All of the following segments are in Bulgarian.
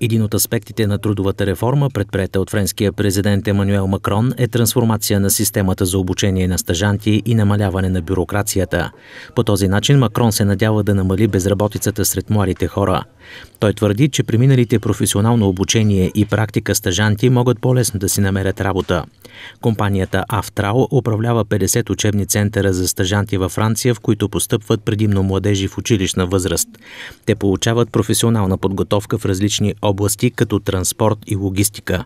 Един от аспектите на трудовата реформа, предприета от френския президент Емануел Макрон, е трансформация на системата за обучение на стажанти и намаляване на бюрокрацията. По този начин Макрон се надява да намали безработицата сред младите хора. Той твърди, че преминалите професионално обучение и практика стажанти могат по-лесно да си намерят работа. Компанията Автрал управлява 50 учебни центъра за стъжанти във Франция, в които постъпват предимно младежи в училищна възраст. Те получават професионална подготовка в различни области, като транспорт и логистика.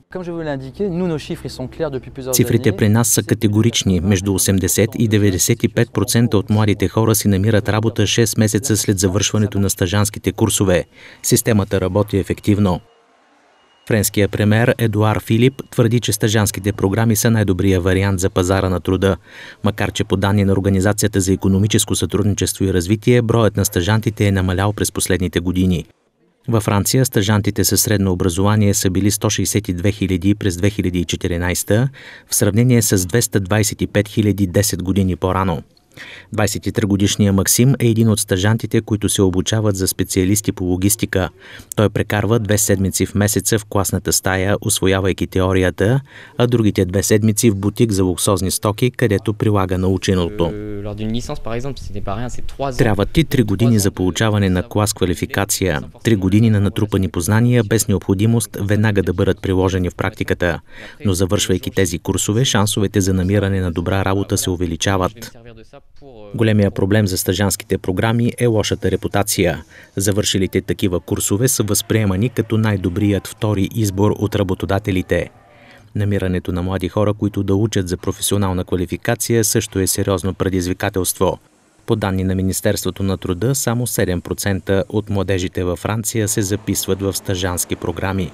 Цифрите при нас са категорични. Между 80 и 95% от младите хора си намират работа 6 месеца след завършването на стажанските курсове. Системата работи ефективно. Френският премьер Едуар Филип твърди, че стъжанските програми са най-добрия вариант за пазара на труда, макар че по данни на Организацията за економическо сътрудничество и развитие, броят на стъжантите е намалял през последните години. Във Франция стъжантите със средно образование са били 162 000 през 2014, в сравнение с 225 000 10 години по-рано. 23-годишният Максим е един от стажантите, които се обучават за специалисти по логистика. Той прекарва две седмици в месеца в класната стая, освоявайки теорията, а другите две седмици в бутик за луксозни стоки, където прилага наученото. Е, Трябват ти три години за получаване на клас квалификация, три години на натрупани познания без необходимост веднага да бъдат приложени в практиката. Но завършвайки тези курсове, шансовете за намиране на добра работа се увеличават. Големия проблем за стажанските програми е лошата репутация. Завършилите такива курсове са възприемани като най-добрият втори избор от работодателите. Намирането на млади хора, които да учат за професионална квалификация, също е сериозно предизвикателство. По данни на Министерството на труда, само 7% от младежите във Франция се записват в стажански програми.